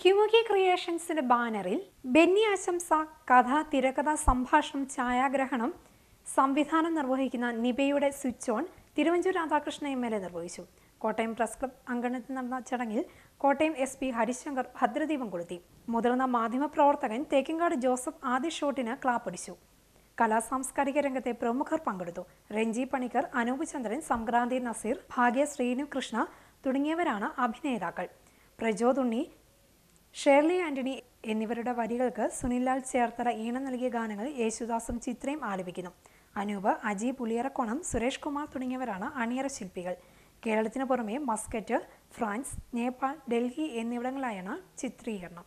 ഹ്യൂമി ക്രിയേഷൻസിൻ്റെ ബാനറിൽ ബെന്നി ആശംസ കഥ തിരക്കഥ സംഭാഷണം ഛായാഗ്രഹണം സംവിധാനം നിർവഹിക്കുന്ന നിബയുടെ switch on Thiruvanchoor Radhakrishnan M L A നിർവഹിച്ചു കോട്ടയം പ്രസ് ക്ലബ് അങ്കണത്തിൽ നടന്ന ചടങ്ങിൽ കോട്ടയം എസ് പി ഹരിശങ്കർ ഭദ്രദീപം കൊളുത്തി മുതിർന്ന മാധ്യമപ്രവർത്തകൻ തേക്കിങ്കാട് ജോസഫ് ആദ്യ ഷോട്ടിന് ക്ലാപ്പടിച്ചു കലാ സാംസ്കാരിക രംഗത്തെ പ്രമുഖർ പങ്കെടുത്തു രഞ്ജി പണിക്കർ അനൂപ് ചന്ദ്രൻ സംക്രാന്തി നസീർ ഭാഗ്യ ശ്രീനു കൃഷ്ണ തുടങ്ങിയവരാണ് അഭിനേതാക്കൾ പ്രജോദ് ഉണ്ണി ഷേർലി ആന്റണി എന്നിവരുടെ വരികൾക്ക് സുനിൽലാൽ ചേർത്തല ഈണം നൽകിയ ഗാനങ്ങൾ യേശുദാസും ചിത്രയും ആലപിക്കുന്നു അനൂപ് അജി പുളിയറക്കോണം സുരേഷ് കുമാർ തുടങ്ങിയവരാണ് അണിയറ ശില്പികൾ കേരളത്തിന് പുറമെ മസ്കറ്റ് ഫ്രാൻസ് നേപ്പാൾ ഡൽഹി എന്നിവിടങ്ങളായാണ് ചിത്രീകരണം